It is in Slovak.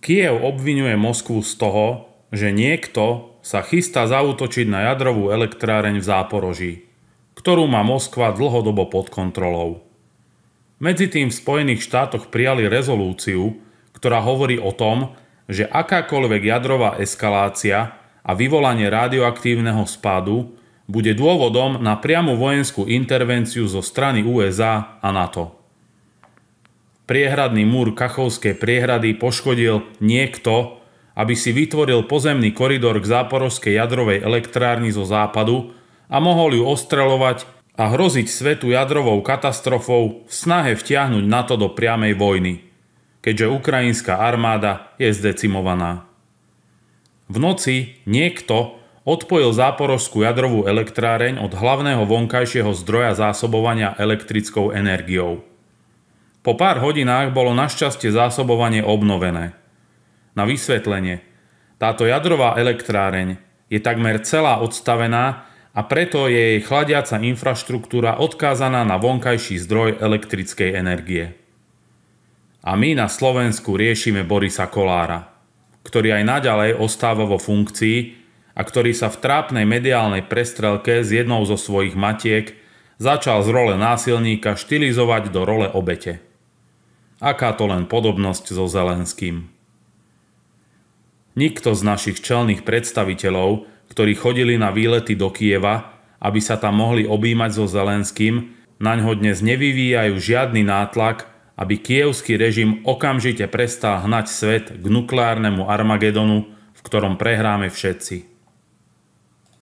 Kiev obvinuje Moskvu z toho, že niekto sa chystá zautočiť na jadrovú elektráreň v Záporoží, ktorú má Moskva dlhodobo pod kontrolou. Medzi tým v Spojených štátoch prijali rezolúciu, ktorá hovorí o tom, že akákoľvek jadrová eskalácia a vyvolanie radioaktívneho spadu bude dôvodom na priamu vojenskú intervenciu zo strany USA a NATO priehradný múr Kachovskej priehrady poškodil niekto, aby si vytvoril pozemný koridor k záporovskej jadrovej elektrárni zo západu a mohol ju ostrelovať a hroziť svetu jadrovou katastrofou v snahe vtiahnuť NATO do priamej vojny, keďže ukrajinská armáda je zdecimovaná. V noci niekto odpojil záporovskú jadrovú elektráreň od hlavného vonkajšieho zdroja zásobovania elektrickou energiou – po pár hodinách bolo našťastie zásobovanie obnovené. Na vysvetlenie. Táto jadrová elektráreň je takmer celá odstavená a preto je jej chladiaca infraštruktúra odkázaná na vonkajší zdroj elektrickej energie. A my na Slovensku riešime Borisa Kolára, ktorý aj naďalej ostáva vo funkcii a ktorý sa v trápnej mediálnej prestrelke s jednou zo svojich matiek začal z role násilníka štilizovať do role obete. Aká to len podobnosť so Zelenským. Nikto z našich čelných predstaviteľov, ktorí chodili na výlety do Kieva, aby sa tam mohli obýmať so Zelenským, naňho dnes nevyvíjajú žiadny nátlak, aby kievský režim okamžite prestal hnať svet k nukleárnemu Armagedonu, v ktorom prehráme všetci.